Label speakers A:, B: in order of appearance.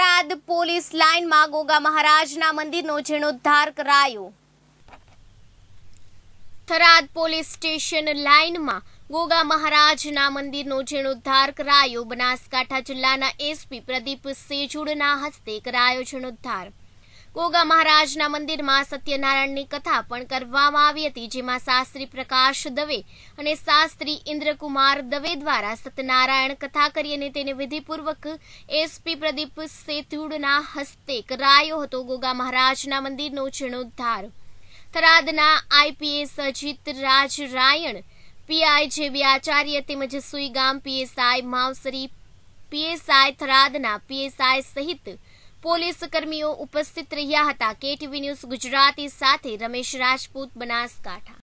A: Tharad police લાઇનમાં ગોગા મહારાજના મંદિરનો જીર્ણોદ્ધાર કરાયો થરાદ પોલીસ સ્ટેશન લાઇનમાં ગોગા મહારાજના મંદિરનો જીર્ણોદ્ધાર કરાયો બનાસકાંઠા જિલ્લાના એસપી પ્રદીપ સેજુડના હસ્તે કરાયો જીર્ણોદ્ધાર ગોગા મહારાજના મંદિરમાં સત્યનારાયણની કથા પણ કરવામાં આવી હતી જેમાં શાસ્ત્રી પ્રકાશ દવે અને શાસ્ત્રી ઇન્દ્રકુમાર દવે દ્વારા સત્યનારાયણ કથા કરી અને તેને વિધિપૂર્વક એસપી પ્રદીપ સેતુડના હસ્તે કરાયો હતો ગોગા મહારાજના મંદિરનો જીર્ણોદ્ધાર થરાદના IPS Ajit Raj Rayan PI J V Acharya તેમજ સુઈગામ પીએસઆઈ માવસરી પીએસઆઈ થરાદના પીએસઆઈ સહિત પોલીસ કર્મીઓ ઉપસ્થિત રહ્યા હતા કેટીવી ન્યૂઝ ગુજરાતી સાથે રમેશ રાજપૂત બનાસકાંઠા